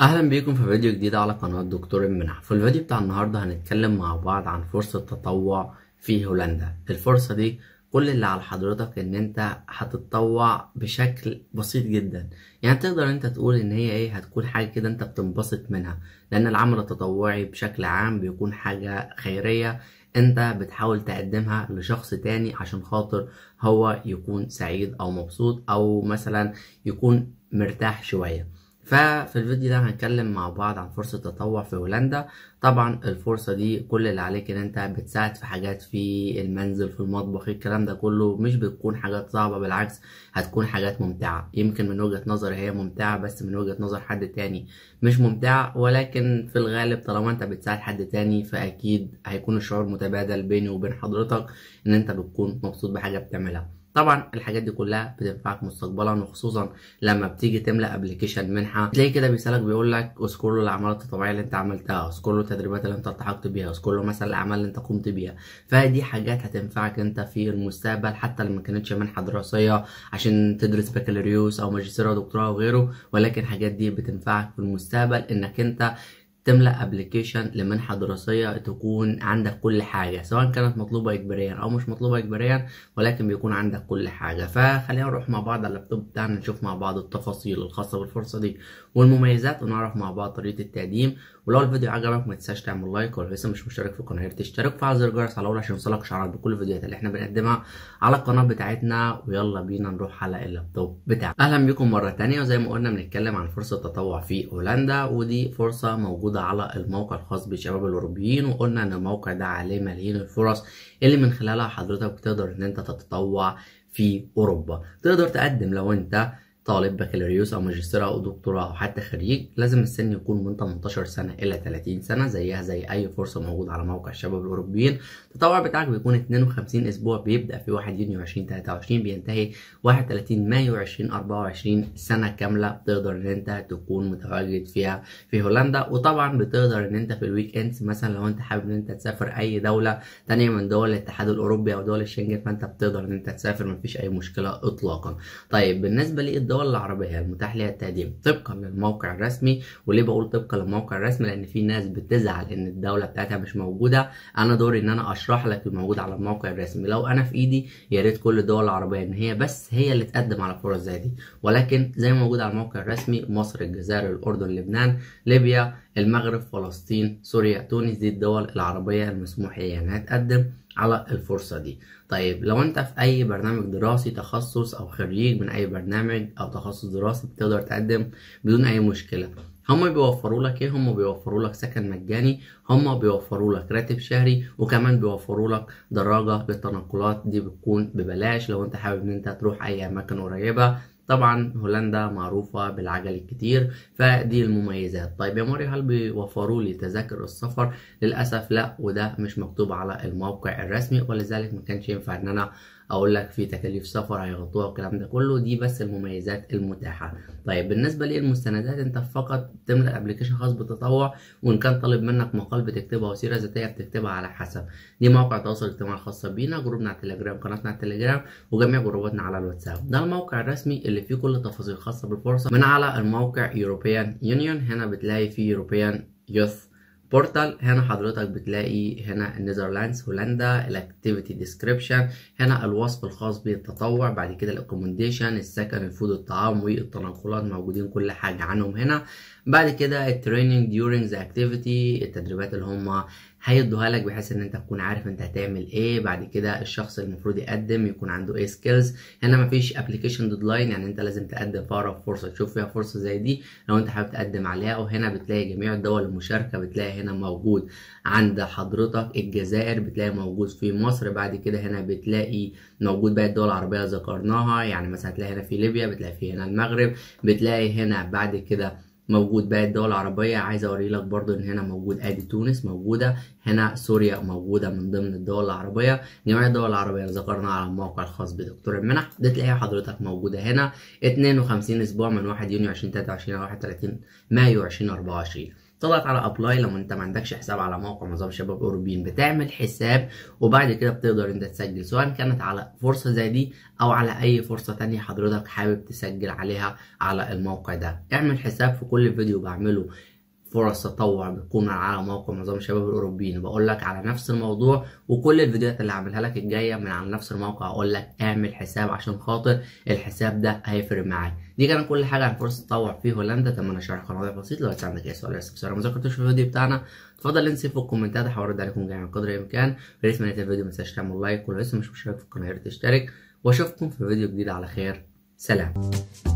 اهلا بيكم في فيديو جديد على قناة دكتور المنح في الفيديو بتاع النهاردة هنتكلم مع بعض عن فرصة تطوع في هولندا الفرصة دي كل اللي على حضرتك ان انت هتتطوع بشكل بسيط جدا يعني تقدر انت تقول ان هي ايه هتكون حاجة كده انت بتنبسط منها لان العمل التطوعي بشكل عام بيكون حاجة خيرية انت بتحاول تقدمها لشخص تاني عشان خاطر هو يكون سعيد او مبسوط او مثلا يكون مرتاح شوية ففي الفيديو ده هنتكلم مع بعض عن فرصة التطوع في هولندا طبعا الفرصة دي كل اللي عليك ان انت بتساعد في حاجات في المنزل في المطبخ الكلام ده كله مش بتكون حاجات صعبة بالعكس هتكون حاجات ممتعة يمكن من وجهة نظري هي ممتعة بس من وجهة نظر حد تاني مش ممتعة ولكن في الغالب طالما انت بتساعد حد تاني فاكيد هيكون الشعور متبادل بيني وبين حضرتك ان انت بتكون مبسوط بحاجة بتعملها طبعا الحاجات دي كلها بتنفعك مستقبلا وخصوصا لما بتيجي تملى ابلكيشن منحه تلاقي كده بيسالك بيقول لك اذكر له الاعمال التطوعيه اللي انت عملتها اذكر له التدريبات اللي انت التحقت بيها اذكر له مثلا الاعمال اللي انت قمت بيها فدي حاجات هتنفعك انت في المستقبل حتى لو ما كانتش منحه دراسيه عشان تدرس بكالوريوس او ماجستير او دكتوراه وغيره ولكن الحاجات دي بتنفعك في المستقبل انك انت تملأ ابلكيشن لمنحة دراسية تكون عندك كل حاجة سواء كانت مطلوبة اجباريا او مش مطلوبة اجباريا ولكن بيكون عندك كل حاجة فخلينا نروح مع بعض على اللابتوب بتاعنا نشوف مع بعض التفاصيل الخاصة بالفرصة دي والمميزات ونعرف مع بعض طريقة التقديم ولو الفيديو عجبك ما تنساش تعمل لايك ولو لسه مش مشترك في القناة تشترك وفعل زر الجرس على الاول عشان يوصلك اشعارات بكل الفيديوهات اللي احنا بنقدمها على القناة بتاعتنا ويلا بينا نروح على اللابتوب بتاعنا اهلا بيكم مرة ثانيه وزي ما قلنا بنتكلم عن فرصة تطوع في هولندا ودي فرصة موجودة موجودة على الموقع الخاص بالشباب الأوروبيين وقلنا إن الموقع ده عليه ملايين الفرص اللي من خلالها حضرتك بتقدر إن أنت تتطوع في أوروبا تقدر تقدم لو أنت طالب بكالوريوس او ماجستير او دكتوراه او حتى خريج لازم السن يكون من 18 سنه الى 30 سنه زيها زي اي فرصه موجوده على موقع الشباب الاوروبيين التطوع بتاعك بيكون 52 اسبوع بيبدا في 1 يونيو 2023 بينتهي 31 مايو 2024 سنه كامله تقدر ان انت تكون متواجد فيها في هولندا وطبعا بتقدر ان انت في الويك اندز مثلا لو انت حابب ان انت تسافر اي دوله ثانيه من دول الاتحاد الاوروبي او دول الشنجن فانت بتقدر ان انت تسافر مفيش اي مشكله اطلاقا طيب بالنسبه للدول الدول العربية المتاح ليها التقديم طبقا للموقع الرسمي وليه بقول طبقا للموقع الرسمي لأن في ناس بتزعل إن الدولة بتاعتها مش موجودة أنا دوري إن أنا أشرح لك الموجود على الموقع الرسمي لو أنا في إيدي يا ريت كل الدول العربية إن هي بس هي اللي تقدم على فرص زي دي ولكن زي ما موجود على الموقع الرسمي مصر الجزائر الأردن لبنان ليبيا المغرب فلسطين سوريا تونس دي الدول العربية المسموح ليها إنها تقدم على الفرصة دي طيب لو انت في اي برنامج دراسي تخصص او خريج من اي برنامج او تخصص دراسي بتقدر تقدم بدون اي مشكلة هما بيوفروا لك ايه هما بيوفروا لك سكن مجاني هما بيوفروا لك راتب شهري وكمان بيوفروا لك دراجة للتنقلات دي بتكون ببلاش لو انت حابب ان انت تروح اي اماكن قريبة طبعا هولندا معروفة بالعجل الكتير فدي المميزات طيب يا ماري هل بيوفروا لي تذاكر السفر للأسف لا وده مش مكتوب على الموقع الرسمي ولذلك ما كانش ينفع ان انا اقول لك في تكاليف سفر هيغطوها والكلام ده كله دي بس المميزات المتاحه طيب بالنسبه للمستندات انت فقط تملا ابلكيشن خاص بالتطوع وان كان طالب منك مقال بتكتبها وسيره ذاتيه بتكتبها على حسب دي مواقع التواصل الاجتماعي الخاصه بينا جروبنا على التليجرام قناتنا على التليجرام وجميع جروباتنا على الواتساب ده الموقع الرسمي اللي فيه كل التفاصيل الخاصة بالفرصة من على الموقع European Union هنا بتلاقي فيه European Youth بورتال هنا حضرتك بتلاقي هنا النيذرلاندز هولندا الاكتيفيتي ديسكريبشن هنا الوصف الخاص بالتطوع بعد كده الاكومنديشن السكن الفود الطعام والتنقلات موجودين كل حاجه عنهم هنا بعد كده التريننج ديورنج ذا اكتيفيتي التدريبات اللي هم هيدوها لك بحيث ان انت تكون عارف انت هتعمل ايه بعد كده الشخص المفروض يقدم يكون عنده ايه سكيلز يعني هنا مفيش ابلكيشن ديدلاين يعني انت لازم تقدم في اقرب فرصه تشوف فيها فرصه زي دي لو انت حابب تقدم عليها وهنا بتلاقي جميع الدول المشاركه بتلاقي هنا موجود عند حضرتك الجزائر بتلاقي موجود في مصر بعد كده هنا بتلاقي موجود باقي الدول العربيه ذكرناها يعني مثلا هتلاقي هنا في ليبيا بتلاقي في هنا المغرب بتلاقي هنا بعد كده موجود باقي الدول العربية عايز اوري لك برضو ان هنا موجود ادي تونس موجودة هنا سوريا موجودة من ضمن الدول العربية جميع الدول العربية اللي ذكرناها على الموقع الخاص بدكتور المنح دي تلاقيها حضرتك موجودة هنا 52 اسبوع من 1 يونيو 2023 ل 31 مايو 2024 تضغط على ابلاي لو انت ما عندكش حساب على موقع نظام شباب اوروبيين بتعمل حساب وبعد كده بتقدر انت تسجل سواء كانت على فرصه زي دي او على اي فرصه تانية حضرتك حابب تسجل عليها على الموقع ده اعمل حساب في كل فيديو بعمله فرص تطوع بتكون على موقع نظام الشباب الاوروبيين بقول لك على نفس الموضوع وكل الفيديوهات اللي هعملها لك الجايه من على نفس الموقع اقول لك اعمل حساب عشان خاطر الحساب ده هيفرق معاك دي كانت كل حاجه عن فرصه التطوع في هولندا اتمنى شرح واضح بسيط لو عندك اي سؤال او استفسار ما ذكرتوش في الفيديو بتاعنا اتفضل انسى في الكومنتات هحاول ارد عليكم جميعا قدر الامكان يا ريت ما الفيديو ما تنساش تعمل لايك ولو لسه مش مشترك في القناه يا ريت تشترك واشوفكم في فيديو جديد على خير سلام